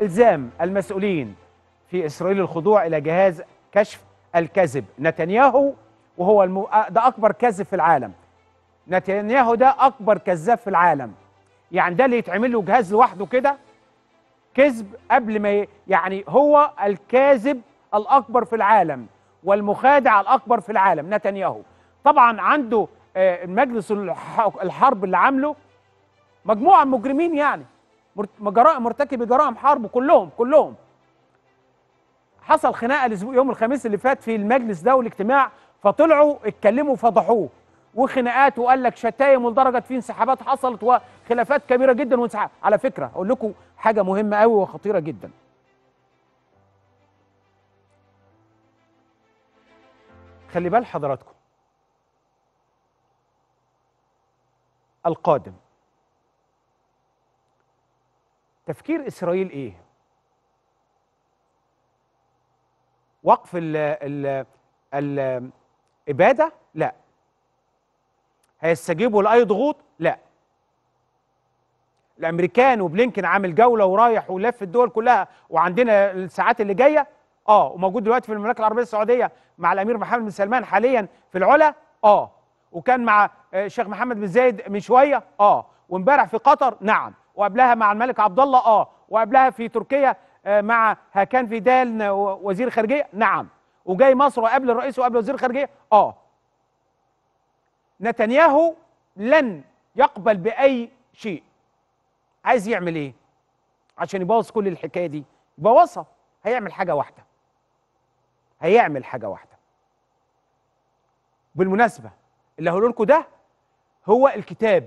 إلزام المسؤولين في إسرائيل الخضوع إلى جهاز كشف الكذب نتنياهو وهو الم... آه، ده أكبر كذب في العالم نتنياهو ده أكبر كذاب في العالم يعني ده اللي يتعمل له جهاز لوحده كده كذب قبل ما ي... يعني هو الكاذب الأكبر في العالم والمخادع الأكبر في العالم نتنياهو طبعا عنده آه، مجلس الحرب اللي عامله مجموعة مجرمين يعني جرائم مرتكبي جرائم حرب كلهم كلهم حصل خناقه الاسبوع يوم الخميس اللي فات في المجلس ده والاجتماع فطلعوا اتكلموا فضحوه وخناقات وقال لك شتايم ولدرجه في انسحابات حصلت وخلافات كبيره جدا وانسحاب على فكره اقول لكم حاجه مهمه قوي وخطيره جدا خلي بال حضراتكم القادم تفكير اسرائيل ايه وقف ال ال الاباده لا هيستجيبوا لاي ضغوط لا الامريكان وبلينكن عامل جوله ورايح ولف الدول كلها وعندنا الساعات اللي جايه اه وموجود دلوقتي في المملكه العربيه السعوديه مع الامير محمد بن سلمان حاليا في العلا اه وكان مع آه، الشيخ محمد بن زايد من شويه اه وامبارح في قطر نعم وقبلها مع الملك عبد الله اه وقبلها في تركيا آه، مع هاكان فيدال وزير خارجيه نعم وجاي مصر وقبل الرئيس وقبل وزير خارجيه اه نتنياهو لن يقبل باي شيء عايز يعمل ايه عشان يبوظ كل الحكايه دي يبوظها هيعمل حاجه واحده هيعمل حاجه واحده بالمناسبه اللي هقول لكم ده هو الكتاب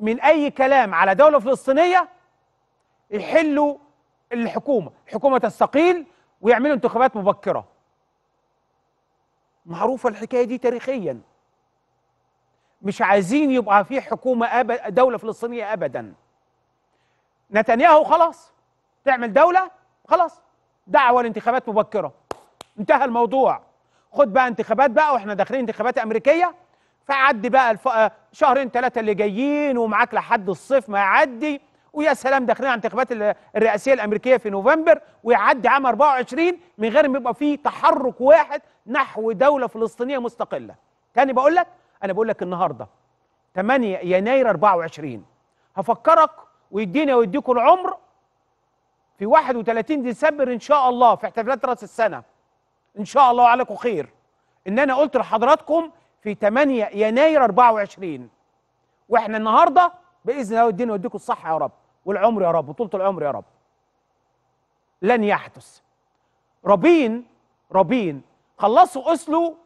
من اي كلام على دوله فلسطينيه يحلوا الحكومه الحكومه تستقيل ويعملوا انتخابات مبكره معروفه الحكايه دي تاريخيا مش عايزين يبقى في حكومه أبد دوله فلسطينيه ابدا نتنياهو خلاص تعمل دوله خلاص دعوه لانتخابات مبكره انتهى الموضوع خد بقى انتخابات بقى واحنا داخلين انتخابات امريكيه فعدي بقى الف... آه، شهرين ثلاثه اللي جايين ومعاك لحد الصيف ما يعدي ويا سلام داخلين على الانتخابات الرئاسيه الامريكيه في نوفمبر ويعدي عام 24 من غير ما يبقى فيه تحرك واحد نحو دوله فلسطينيه مستقله. تاني بقول لك انا بقول لك النهارده 8 يناير 24 هفكرك ويدينا ويديكم العمر في 31 ديسمبر ان شاء الله في احتفالات راس السنه ان شاء الله وعليكم خير ان انا قلت لحضراتكم في 8 يناير 24 واحنا النهارده باذن الله الدين يوديكم الصحه يا رب والعمر يا رب وطولة العمر يا رب لن يحدث رابين رابين خلصوا أسلو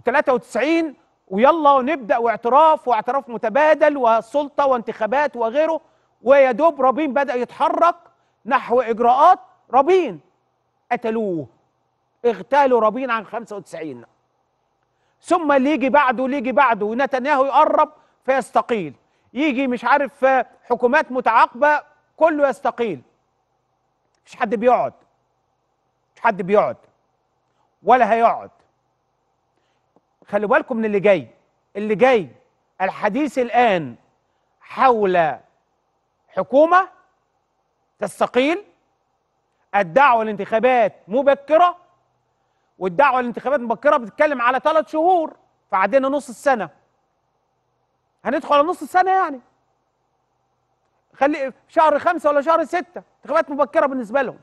و93 ويلا نبدأ واعتراف واعتراف متبادل وسلطة وانتخابات وغيره ويا دوب رابين بدأ يتحرك نحو إجراءات رابين قتلوه اغتالوا رابين عن 95 ثم اللي يجي بعده اللي يجي بعده ونتنياهو يقرب فيستقيل يجي مش عارف آه، حكومات متعاقبه كله يستقيل مش حد بيقعد مش حد بيقعد ولا هيقعد خلي بالكم من اللي جاي اللي جاي الحديث الان حول حكومه تستقيل الدعوه لانتخابات مبكره والدعوه لانتخابات مبكره بتتكلم على ثلاث شهور فعدينا نص السنه هندخل على نص السنه يعني خلي شهر خمسة ولا شهر ستة انتخابات مبكرة بالنسبة لهم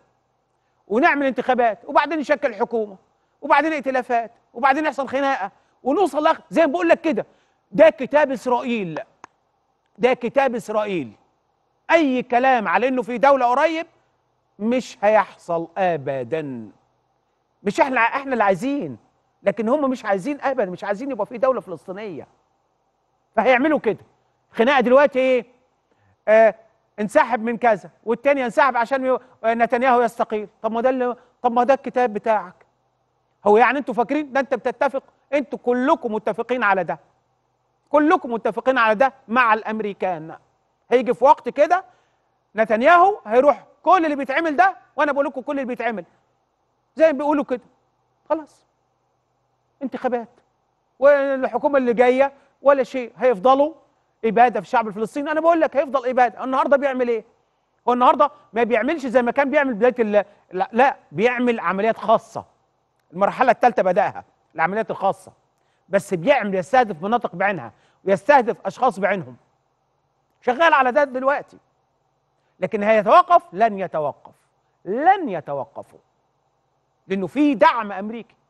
ونعمل انتخابات وبعدين نشكل حكومة وبعدين ائتلافات وبعدين يحصل خناقة ونوصل لاخر زي ما بقول لك كده ده كتاب إسرائيل ده كتاب إسرائيل أي كلام على إنه في دولة قريب مش هيحصل أبداً مش احنا احنا اللي عايزين لكن هم مش عايزين ابدا مش عايزين يبقى في دوله فلسطينيه فهيعملوا كده خناقه دلوقتي ايه آه انسحب من كذا والتاني ينسحب عشان آه، نتنياهو يستقيل طب ما ده اللي طب ما ده الكتاب بتاعك هو يعني انتوا فاكرين ده انت بتتفق انتوا كلكم متفقين على ده كلكم متفقين على ده مع الامريكان هيجي في وقت كده نتنياهو هيروح كل اللي بيتعمل ده وانا بقول لكم كل اللي بيتعمل زي ما بيقولوا كده خلاص انتخابات والحكومه اللي جايه ولا شيء هيفضلوا اباده في الشعب الفلسطيني انا بقول لك هيفضل اباده النهارده بيعمل ايه هو النهارده ما بيعملش زي ما كان بيعمل بدايه لا, لا بيعمل عمليات خاصه المرحله الثالثه بداها العمليات الخاصه بس بيعمل يستهدف مناطق بعينها ويستهدف اشخاص بعينهم شغال على ده دلوقتي لكن هيتوقف لن يتوقف لن يتوقفوا لأنه في دعم أمريكي